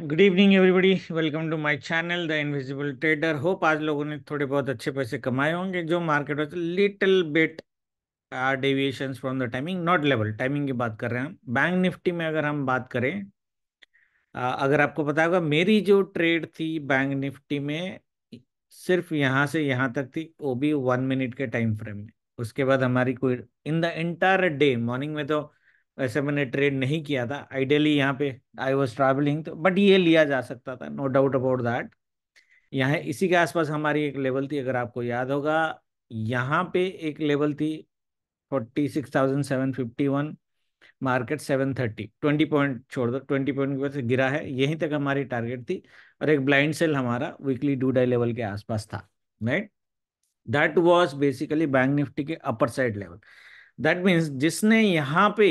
Good evening everybody welcome to my channel the invisible trader hope आज लोगों ने थोड़े बहुत अच्छे पैसे कमाए होंगे जो मार्केट में little bit are deviation from the timing not level timing की बात कर रहे हैं हम बैंक निफ्टी में अगर हम बात करें uh, अगर आपको पता होगा मेरी जो ट्रेड थी बैंक निफ्टी में सिर्फ यहाँ से यहाँ तक थी वो भी वन मिनट के टाइम फ्रेम में उसके बाद हमारी कोई in the entire day morning में तो वैसे मैंने ट्रेड नहीं किया था आइडियली यहाँ पे आई वॉज ट्रैवलिंग तो बट ये लिया जा सकता था नो डाउट अबाउट दैट यहाँ इसी के आसपास हमारी एक लेवल थी अगर आपको याद होगा यहाँ पे एक लेवल थी forty six thousand seven fifty one market seven thirty twenty point छोड़ दो ट्वेंटी पॉइंट की वजह से गिरा है यहीं तक हमारी टारगेट थी और एक ब्लाइंड सेल हमारा वीकली डू डाई लेवल के आसपास था right that was basically Bank Nifty के upper side level that means जिसने यहाँ पे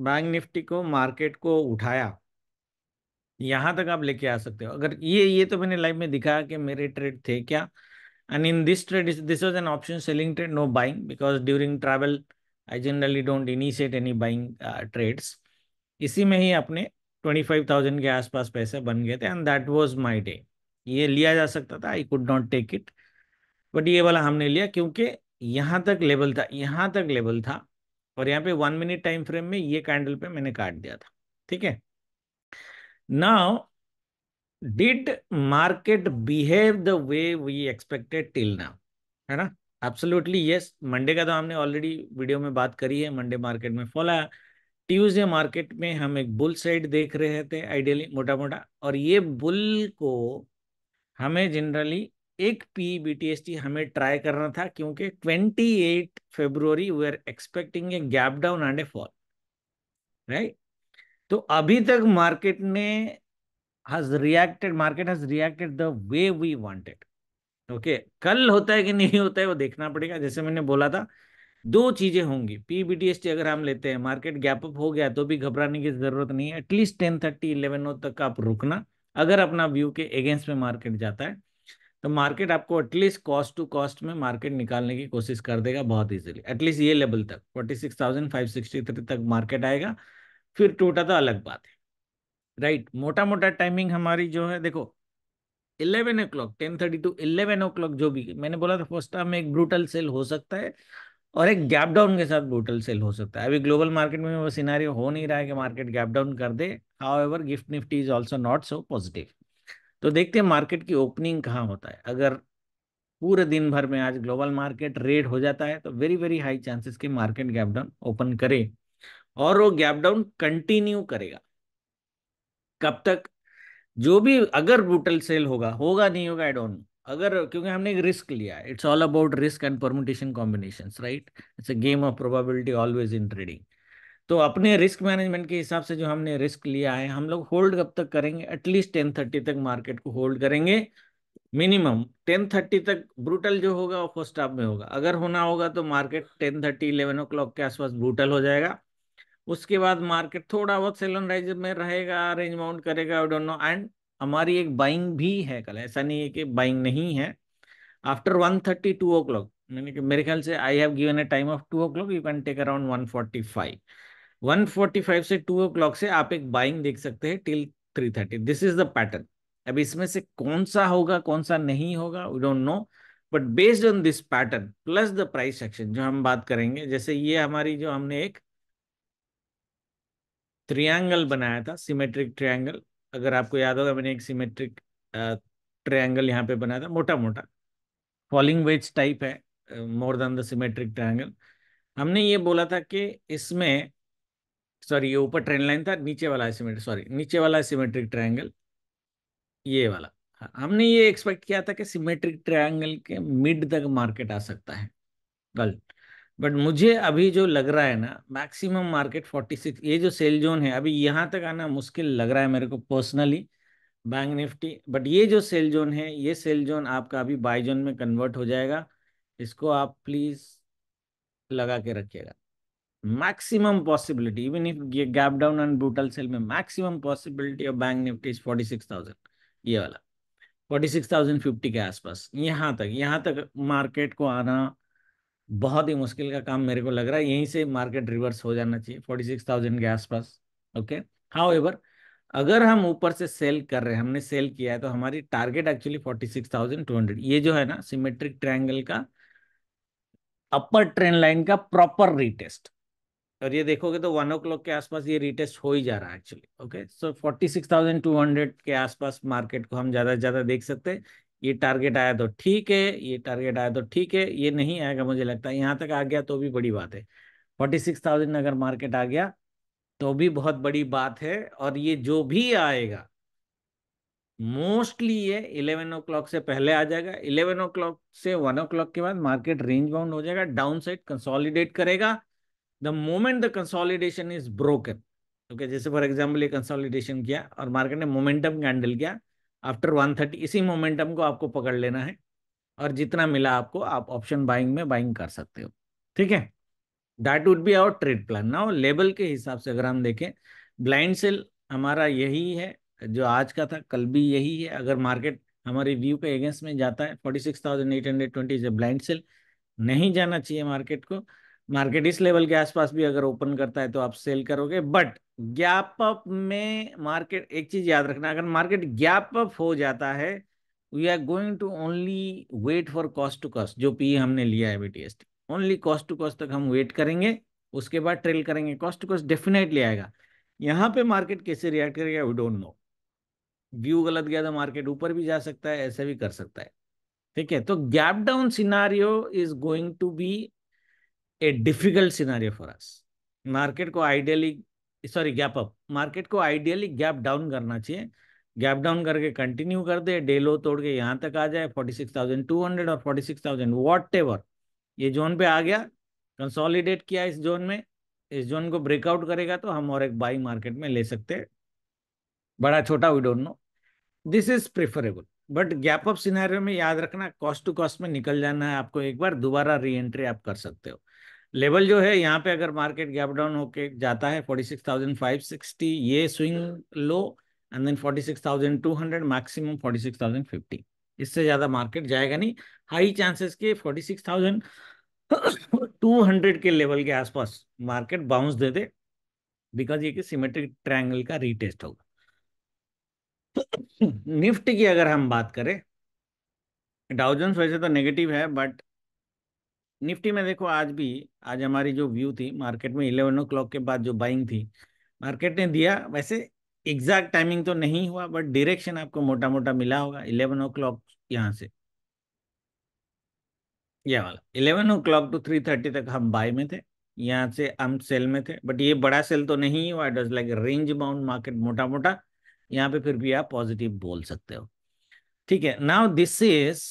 बैंक निफ्टी को मार्केट को उठाया यहाँ तक आप लेके आ सकते हो अगर ये ये तो मैंने लाइव में दिखाया कि मेरे ट्रेड थे क्या and in this trade is was an option selling trade no buying because during travel i generally don't initiate any buying uh, इसी में ही अपने ट्वेंटी फाइव थाउजेंड के आसपास पैसे बन गए थे and that was my day ये लिया जा सकता था I could not take it but ये वाला हमने लिया क्योंकि यहाँ तक लेवल था यहाँ तक लेवल था और यहाँ पे वन मिनट टाइम फ्रेम में ये कैंडल पे मैंने काट दिया था ठीक है now did market behave the way we expected till now है ना एब्सोल्युटली यस मंडे का तो हमने ऑलरेडी वीडियो में बात करी है मंडे मार्केट में फॉल आया ट्यूजडे मार्केट में हम एक बुल साइड देख रहे थे आइडियली मोटा मोटा और ये बुल को हमें जनरली एक पी बीटीएसटी e हमें ट्राई करना था क्योंकि 28 फरवरी we are expecting a gap down and a fall right तो अभी तक मार्केट ने has reacted market has reacted the way we wanted okay कल होता है कि नहीं होता है वो देखना पड़ेगा जैसे मैंने बोला था दो चीजें होंगी पीबीटीएसटी e अगर हम लेते हैं मार्केट गैप अप हो गया तो भी घबराने की जरूरत नहीं है एटलीस्ट टेन थर्टी इलेवन तक आप रुकना अगर अपना व्यू के अगेंस्ट में मार्केट जाता है तो मार्केट आपको एटलीस्ट कॉस्ट टू कॉस्ट में मार्केट निकालने की कोशिश कर देगा बहुत इजीली एटलीस्ट ये लेवल तक forty six thousand five sixty three तक मार्केट आएगा फिर टूटा तो अलग बात है राइट मोटा मोटा टाइमिंग हमारी जो है देखो eleven o'clock ten thirty to eleven o'clock जो भी मैंने बोला था फर्स्ट टाइम में एक ब्रूटल सेल हो सकता है और एक गैप डाउन के साथ ब्रूटल सेल हो सकता है अभी ग्लोबल मार्केट में वो सीनारी हो नहीं रहा है कि मार्केट गैप डाउन कर दे however gift nifty is also not so positive तो देखते हैं मार्केट की ओपनिंग कहाँ होता है अगर पूरे दिन भर में आज ग्लोबल मार्केट रेड हो जाता है तो वेरी वेरी हाई चांसेस कि मार्केट गैप डाउन ओपन करे और वो गैप डाउन कंटिन्यू करेगा कब तक जो भी अगर ब्रूटल सेल होगा होगा नहीं होगा आई डोंट नो अगर क्योंकि हमने एक रिस्क लिया है it's all about risk and permutation combination right it's a game of probability always in trading तो अपने रिस्क मैनेजमेंट के हिसाब से जो हमने रिस्क लिया है हम लोग होल्ड कब तक करेंगे एटलीस्ट टेन थर्टी तक मार्केट को होल्ड करेंगे मिनिमम टेन थर्टी तक ब्रूटल जो होगा वो फर्स्ट हाफ में होगा अगर होना होगा तो market ten thirty eleven o'clock के आसपास ब्रूटल हो जाएगा उसके बाद मार्केट थोड़ा बहुत सेल ऑन राइज में रहेगा रेंज माउंट करेगा आई डोंट नो एंड हमारी एक बाइंग भी है कल ऐसा नहीं है कि बाइंग नहीं है after one thirty two o'clock मेरे ख्याल से I have given a time of two o'clock you can take around one forty five one forty five से टू ओ क्लॉक से आप एक बाइंग देख सकते हैं till three thirty this is the pattern अब इसमें से कौन सा होगा कौन सा नहीं होगा we don't know but based on this pattern plus the price action जो हम बात करेंगे जैसे ये हमारी जो हमने एक ट्रायंगल बनाया था सिमेट्रिक ट्रायंगल अगर आपको याद होगा मैंने एक सिमेट्रिक ट्रायंगल uh, यहाँ पे बनाया था मोटा मोटा फॉलिंग वेज टाइप है more than the symmetric triangle हमने ये बोला था कि इसमें सॉरी ये ऊपर ट्रेन लाइन था नीचे वाला सीमेट्रिक सॉरी नीचे वाला सीमेट्रिक ट्रायंगल ये वाला हाँ, हमने ये एक्सपेक्ट किया था कि सीमेट्रिक ट्रायंगल के मिड तक मार्केट आ सकता है गलत बट मुझे अभी जो लग रहा है ना मैक्सिमम मार्केट 46 ये जो सेल जोन है अभी यहाँ तक आना मुश्किल लग रहा है मेरे को पर्सनली बैंक निफ्टी बट ये जो सेल जोन है ये सेल जोन आपका अभी बाई जोन में कन्वर्ट हो जाएगा इसको आप प्लीज़ लगा के रखिएगा maximum possibility, even if you gap down and brutal sell me, maximum possibility of bank nifty is 46,000. ये वाला 46,050 के आसपास यहाँ तक यहाँ तक मार्केट को आना बहुत ही मुश्किल का काम मेरे को लग रहा है यहीं से मार्केट रिवर्स हो जाना चाहिए 46,000 के आसपास ओके हाउ एवर अगर हम ऊपर से सेल कर रहे हैं हमने सेल किया है तो हमारी टारगेट एक्चुअली 46,200 ये जो है ना सिमेट्रिक ट्रायंगल का अपर ट्रेंड लाइन का प्रॉपर रीटेस्ट और ये देखोगे तो वन ओ क्लॉक के आसपास ये रिटेस्ट हो ही जा रहा है actually okay so forty six thousand two hundred के आसपास मार्केट को हम ज़्यादा से ज़्यादा देख सकते हैं ये टारगेट आया तो ठीक है ये टारगेट आया तो ठीक है ये नहीं आएगा मुझे लगता है यहाँ तक आ गया तो भी बड़ी बात है फोर्टी सिक्स थाउजेंड अगर मार्केट आ गया तो भी बहुत बड़ी बात है और ये जो भी आएगा मोस्टली ये इलेवन ओ क्लॉक से पहले आ जाएगा इलेवन ओ क्लॉक से वन ओ क्लॉक के बाद मार्केट रेंज बाउंड हो जाएगा डाउन साइड कंसोलिडेट करेगा the moment the consolidation is broken okay जैसे फॉर एग्जाम्पल ये कंसोलिडेशन किया और मार्केट ने मोमेंटम का हैंडल किया आफ्टर वन थर्टी इसी मोमेंटम को आपको पकड़ लेना है और जितना मिला आपको आप ऑप्शन बाइंग में बाइंग कर सकते हो ठीक है that would be our trade plan ना लेवल के हिसाब से अगर हम देखें ब्लाइंड सेल हमारा यही है जो आज का था कल भी यही है अगर मार्केट हमारे व्यू के अगेंस्ट में जाता है forty six thousand eight hundred twenty blind sell नहीं जाना चाहिए मार्केट को मार्केट इस लेवल के आसपास भी अगर ओपन करता है तो आप सेल करोगे बट गैप अप में मार्केट एक चीज याद रखना अगर मार्केट गैप अप हो जाता है we are going to only wait for cost to cost जो पी e हमने लिया है BTS only cost to cost तक हम वेट करेंगे उसके बाद ट्रेल करेंगे कॉस्ट टू कॉस्ट डेफिनेटली आएगा यहाँ पे मार्केट कैसे रिएक्ट करेगा वी डोंट नो व्यू गलत गया तो मार्केट ऊपर भी जा सकता है ऐसे भी कर सकता है ठीक है तो gap down scenario is going to be a difficult scenario for us. Market को ideally sorry gap up market को आइडियली गैप डाउन करना चाहिए गैप डाउन करके कंटिन्यू कर दे डे लो तोड़ के यहाँ तक आ जाए forty six thousand two hundred और forty six thousand whatever ये जोन पे आ गया कंसोलिडेट किया इस जोन में इस जोन को ब्रेकआउट करेगा तो हम और एक बाई मार्केट में ले सकते बड़ा छोटा we don't know this is preferable but gap up scenario में याद रखना कॉस्ट टू कॉस्ट में निकल जाना है आपको एक बार दोबारा री एंट्री आप कर सकते हो लेवल जो है यहाँ पे अगर मार्केट गैप डाउन होके जाता है forty six thousand five sixty ये swing low and then forty six thousand two hundred maximum forty six thousand fifty इससे ज्यादा मार्केट जाएगा नहीं हाई चांसेस के forty six thousand two hundred के लेवल के आसपास मार्केट बाउंस दे दे बिकॉज ये कि सिमेट्रिक ट्रायंगल का रीटेस्ट होगा निफ्टी की अगर हम बात करें डाउजन्स वैसे तो नेगेटिव है बट निफ्टी में देखो आज भी आज हमारी जो व्यू थी मार्केट में इलेवन ओ क्लॉक के बाद जो बाइंग थी मार्केट ने दिया वैसे एग्जैक्ट टाइमिंग तो नहीं हुआ बट डायरेक्शन आपको मोटा मोटा मिला होगा इलेवन ओ क्लॉक यहाँ से ये वाला eleven o'clock to three thirty तक हम बाय में थे यहाँ से हम सेल में थे बट ये बड़ा सेल तो नहीं हुआ it was like range bound market मोटा मोटा यहाँ पे फिर भी आप पॉजिटिव बोल सकते हो ठीक है नाउ दिस इज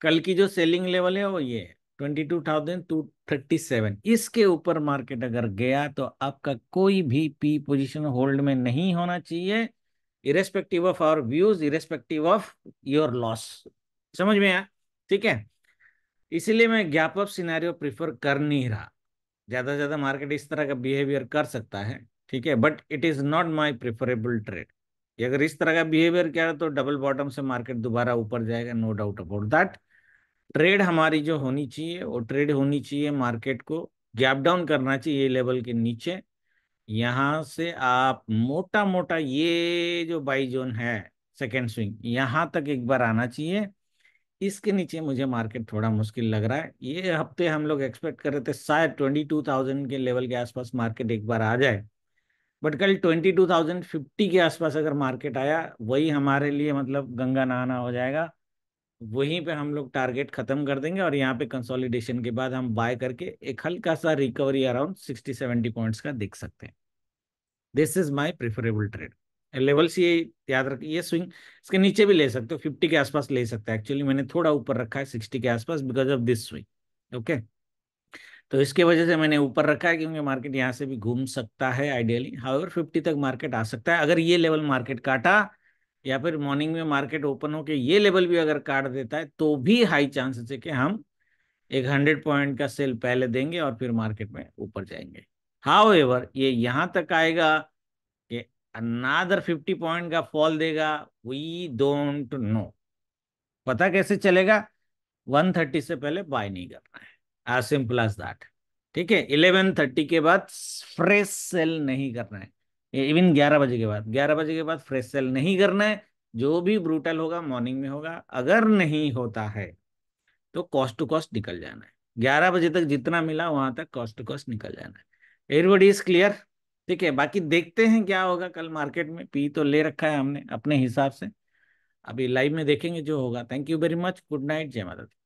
कल की जो सेलिंग लेवल है वो ये twenty two thousand two thirty seven इसके ऊपर मार्केट अगर गया तो आपका कोई भी पी पोजीशन होल्ड में नहीं होना चाहिए irrespective of our views irrespective of your loss समझ में आया ठीक है इसीलिए मैं गैप अप सिनेरियो प्रिफर कर नहीं रहा ज़्यादा से ज़्यादा मार्केट इस तरह का बिहेवियर कर सकता है ठीक है but it is not my preferable trade अगर इस तरह का बिहेवियर किया तो डबल बॉटम से मार्केट दोबारा ऊपर जाएगा no doubt about that trade हमारी जो होनी चाहिए वो ट्रेड होनी चाहिए मार्केट को गैप डाउन करना चाहिए लेवल के नीचे यहां से आप मोटा मोटा ये जो बाई जोन है सेकेंड स्विंग यहां तक एक बार आना चाहिए इसके नीचे मुझे मार्केट थोड़ा मुश्किल लग रहा है ये हफ्ते हम लोग एक्सपेक्ट कर रहे थे शायद ट्वेंटी टू थाउजेंड के लेवल के आसपास मार्केट एक बार आ जाए बट कल ट्वेंटी टू थाउजेंड फिफ्टी के आसपास अगर मार्केट आया वही हमारे लिए मतलब गंगा नहाना हो जाएगा वहीं पे हम लोग टारगेट खत्म कर देंगे और यहाँ पे कंसोलिडेशन के बाद हम बाय करके एक हल्का सा recovery around sixty seventy points का देख सकते हैं this is my preferable trade levels ये याद रखिए ये स्विंग इसके नीचे भी ले सकते हो फिफ्टी के आसपास ले सकते हैं एक्चुअली मैंने थोड़ा ऊपर रखा है सिक्सटी के आसपास because of this swing okay तो इसके वजह से मैंने ऊपर रखा है क्योंकि मार्केट यहाँ से भी घूम सकता है आइडियली हावर फिफ्टी तक मार्केट आ सकता है अगर ये लेवल मार्केट काटा या फिर मॉर्निंग में मार्केट ओपन के ये लेवल भी अगर काट देता है तो भी हाई चांसेस है कि हम एक हंड्रेड पॉइंट का सेल पहले देंगे और फिर मार्केट में ऊपर जाएंगे हाउ एवर ये यहाँ तक आएगा कि अनादर फिफ्टी पॉइंट का फॉल देगा वी डोंट नो पता कैसे चलेगा वन थर्टी से पहले बाय नहीं करना है एज सिंपल एज दैट ठीक है इलेवन थर्टी के बाद फ्रेश सेल नहीं करना है इवन ग्यारह बजे के बाद ग्यारह बजे के बाद फ्रेश सेल नहीं करना है जो भी ब्रूटल होगा मॉर्निंग में होगा अगर नहीं होता है तो कॉस्ट टू कॉस्ट निकल जाना है ग्यारह बजे तक जितना मिला वहां तक कॉस्ट टू कॉस्ट निकल जाना है एवरीबडी इज क्लियर ठीक है बाकी देखते हैं क्या होगा कल मार्केट में पी तो ले रखा है हमने अपने हिसाब से अभी लाइव में देखेंगे जो होगा thank you very much good night जय माता दी